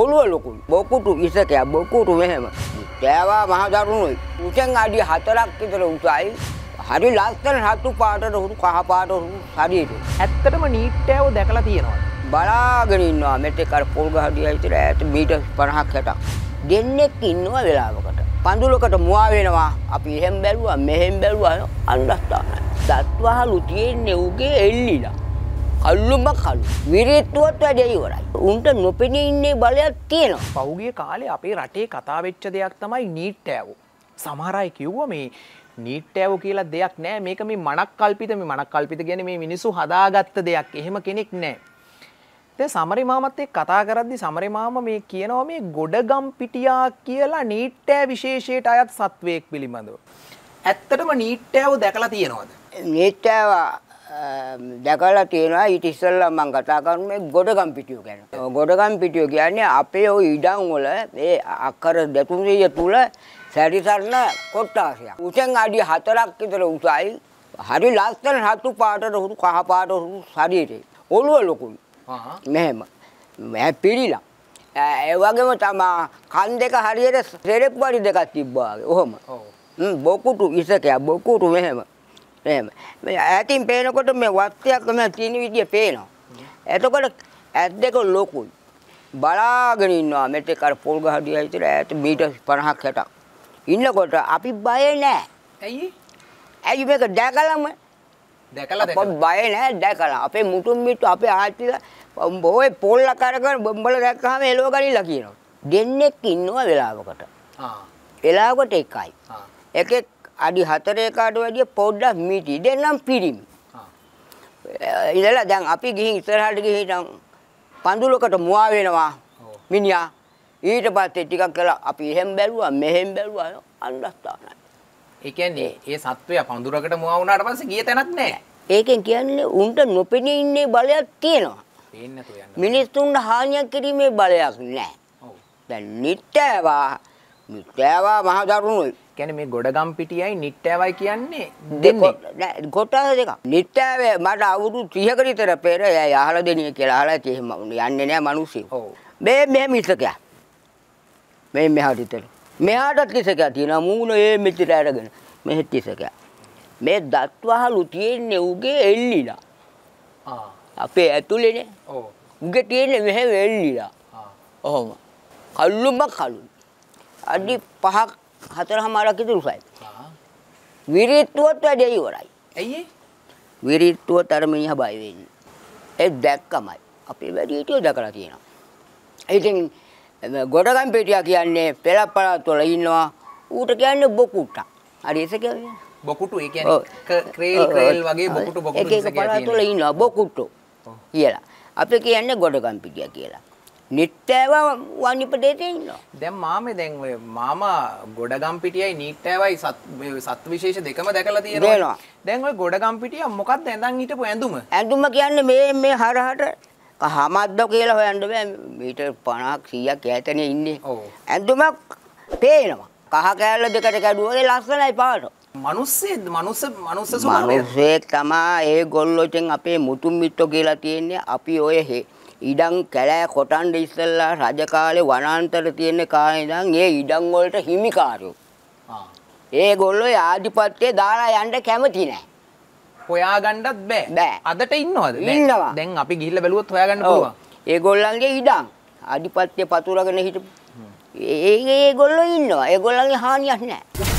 ඔළුව ලොකු බොකුටු ඉසකයා බොකුටු මෙහෙම කෑවා මහදරුණුයි උසෙන් අඩි හතරක් විතර උසයි හරි ලස්සන හතු පාට හුරු කහපාට හුරු හරියට ඇත්තටම නීට්ටෑව දැකලා තියෙනවා බලාගෙන ඉන්නවා මෙතෙක් අර පොල් ගහඩිය විතර ඈත මීටර් 50ක් 60ක් දෙන්නෙක් ඉන්නවා වෙලාවකට පඳුලකට මුවා වෙනවා අපි එහෙම් බැලුවා මෙහෙම් බැලුවා අන්දස්ථානයි සත්වහලු තියෙන්නේ උගේ එල්ලිලා කල්ලුම කලු විරේත්තුවත් වැඩේ ඉවරයි. උන්ට නොපෙනී ඉන්නේ බලයක් තියෙනවා. පෞගිය කාලේ අපේ රටේ කතා වෙච්ච දෙයක් තමයි නීට් ටෑවෝ. සමහර අය කිව්වා මේ නීට්ටෑව කියලා දෙයක් නෑ මේක මේ මනක් කල්පිත මේ මනක් කල්පිත ගැන මේ මිනිසු හදාගත්ත දෙයක් එහෙම කෙනෙක් නෑ. ද සමරි මාමත් එක් කතා කරද්දි සමරි මාම මේ කියනවා මේ ගොඩගම් පිටියා කියලා නීට්ටෑ විශේෂයට අයත් සත්වයෙක් පිළිබඳව. ඇත්තටම නීට්ටෑව දැකලා තියෙනවද. නීට්ටෑවා දැකලා තියෙනවා ඊට ඉස්සෙල්ලා මම කතා කරන්නේ ගොඩගම් පිටියෝ ගැන. ගොඩගම් පිටියෝ කියන්නේ අපේ ওই ඉඩම් වල ඒ අක්කර 300 තුල සැරිසරන කොට්ටාසයක්. උසෙන් අඩි 4ක් විතර උසයි. හරි ලස්සන හතු පාටට හුරු කහ පාට හුරු ශරීරේ. ඔළුව ලොකුයි. මෙහෙම. මෑ පිළිලා. ඒ වගේම තමයි කන් දෙක හරියට සෙරෙප් වරි දෙකක් තිබ්බා වගේ. ඔහොම. ඔව්. බොකුටු ඉසකයක් බොකුටු මෙහෙම. එහෙම. මේ ඈතින් පේනකොට මේ වස්තුවක් මේ තියෙන විදිය පේනවා. එතකොට ඇස් දෙක ලොකුයි. බලාගෙන ඉන්නවා මෙතෙක් අර පොල් ගහ දිහා ඉතර ඈත මීටර් 50ක් 60ක්. ඉන්නකොට අපි බය නැහැ. ඇයි? ඇයි මේක දැකලම දැකලා දැකලා බය නැහැ දැකලා. අපේ මුතුන් මිතු අපේ ආච්චිලා ඔය පොල් අකරගෙන බම්බල දැක්කහම එලෝ ගනිලා කියනවා. දෙන්නෙක් ඉන්නවා වෙලාවකට. ආ. වෙලාවකට එකයි. ආ. එකෙක් අඩි 4 කාට වැඩිය පොඩ්ඩක් මිටි දෙන්නම් පිරිම්. ඉතලා දැන් අපි ගිහින් ඉස්සරහට ගිහින් පඳුලකට මුවා වෙනවා මිනිහා. ඊට පස්සේ ටිකක් කළා අපි එහෙම් බැලුවා මෙහෙම් බැලුවා අන්දස්ථානයි. ඒ කියන්නේ ඒ සත්වයා පඳුරකට මුවා වුණාට පස්සේ ගිය තැනක් නැහැ. ඒකෙන් කියන්නේ උන්ට නොපෙනී ඉන්නේ බලයක් තියෙනවා. මිනිස්සුන්ට හානියක් කිරීමේ බලයක් නැහැ. දැන් නිට්ටෑවා නිට්ටෑවා මහ දරුණුයි. කියන්නේ මේ ගොඩගම් පිටියයි නිට්ටෑවයි කියන්නේ දෙන්නේ ගොටාව දෙක නිට්ටෑවේ මට අවුරුදු 30කට විතර පෙර එයා අහලා දෙනිය කියලා අහලා තියෙ එහෙම යන්නේ නෑ මිනිස්සු. ඔව්. මේ මේ මිසකයා. මේ මෙහාට ඉතල. මෙහාටත් කිසකයා තියෙනවා මූණ ඒ මෙච්චර අරගෙන. මෙහෙත් කිසකයා. මේ දත් වහලු තියෙන්නේ උගේ එල්ලිලා. ආ. අපේ ඇතුලේනේ. ඔව්. උගේ තියෙන්නේ මෙහෙ එල්ලිලා. ආ. ඔහොම. කල්ලුම කලු. අඩි පහක් හතර හමාරක් ඉතුරු සයි. විරිට්ටුවත් වැඩේ ඉවරයි. ඇයි විරිට්ටුව තරමිනිහ බය වෙන්නේ. ඒ දැක්කමයි. අපේ වැඩිහිටියෝ දැකලා තියෙනවා. ඉතින් ගොඩගම් පෙටියා කියන්නේ පෙළ පළාත් වල ඉන්නවා. ඌට කියන්නේ බොකුට්ටා. හරි එස කියන්නේ. බොකුටු ඒ කියන්නේ ක්‍රේල් ක්‍රේල් වගේ බොකුටු බොකුටු එක එක පළාත් වල ඉන්නවා බොකුට්ටෝ කියලා. අපි කියන්නේ ගොඩගම් පිටියා කියලා. නිට්ටෑව වනිපඩේට ඉන්නවා. දැන් මාමේ දැන් ඔය මාමා ගොඩගම්පිටියයි නිට්ටෑවයි සත් විශේෂ දෙකම දැකලා තියෙනවා. දැන් ඔය ගොඩගම්පිටිය මොකක්ද ඇඳන් හිටපු ඇඳුම? ඇඳුම කියන්නේ මේ මේ හරහට හමද්ද කියලා හොයන්න බෑ මීටර් 50ක් 100ක් ඈතනේ ඉන්නේ. ඔව්. ඇඳුමක් පේනවා. කහ කෑල්ල දෙකට කැඩුවගේ ලස්සනයි පාට. මනුස්සේ මනුස්ස මනුස්ස ස්වභාවය. මනුස්සයෙක් තමයි ඒ ගොල්ලෝ අපේ මුතුන් මිත්තෝ කියලා තියෙන්නේ. අපි ඔය හේ ඉඩම් කැලෑ කොටන් ඉස්සෙල්ලා රජ කාලේ වනාන්තර තියෙන කාලේ ඉඳන් ඒ ඉඩම් වලට හිමිකාරයෝ. ඒගොල්ලෝ ආධිපත්‍යය දාලා යන්න කැමති නැහැ. හොයාගන්නත් බෑ. බෑ. අදට ඉන්නවද? ඉන්නවා. දැන් අපි ගිහිල්ලා බැලුවොත් හොයාගන්න පුළුවන්. ඒගොල්ලන්ගේ ඉඩම් ආධිපත්‍ය පතුරගෙන හිටපු. ඒගොල්ලෝ ඉන්නවා. ඒගොල්ලන්ගේ හානියක් නැහැ.